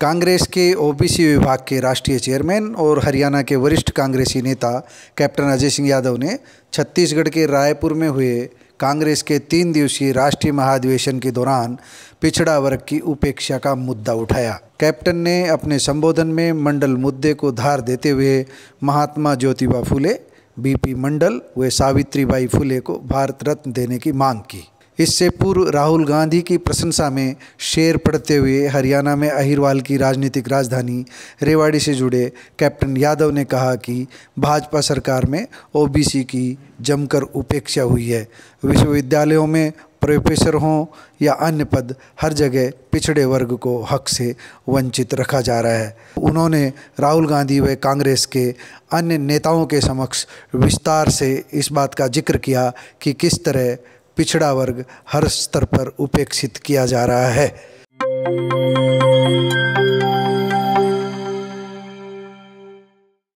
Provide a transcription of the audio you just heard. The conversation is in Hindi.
कांग्रेस के ओबीसी विभाग के राष्ट्रीय चेयरमैन और हरियाणा के वरिष्ठ कांग्रेसी नेता कैप्टन अजय सिंह यादव ने छत्तीसगढ़ के रायपुर में हुए कांग्रेस के तीन दिवसीय राष्ट्रीय महाधिवेशन के दौरान पिछड़ा वर्ग की उपेक्षा का मुद्दा उठाया कैप्टन ने अपने संबोधन में मंडल मुद्दे को धार देते हुए महात्मा ज्योतिबा फूले बीपी मंडल व सावित्रीबाई फुले को भारत रत्न देने की मांग की इससे पूर्व राहुल गांधी की प्रशंसा में शेर पढ़ते हुए हरियाणा में अहिरवाल की राजनीतिक राजधानी रेवाड़ी से जुड़े कैप्टन यादव ने कहा कि भाजपा सरकार में ओबीसी की जमकर उपेक्षा हुई है विश्वविद्यालयों में प्रोफेसर हों या अन्य पद हर जगह पिछड़े वर्ग को हक से वंचित रखा जा रहा है उन्होंने राहुल गांधी व कांग्रेस के अन्य नेताओं के समक्ष विस्तार से इस बात का जिक्र किया कि किस तरह पिछड़ा वर्ग हर स्तर पर उपेक्षित किया जा रहा है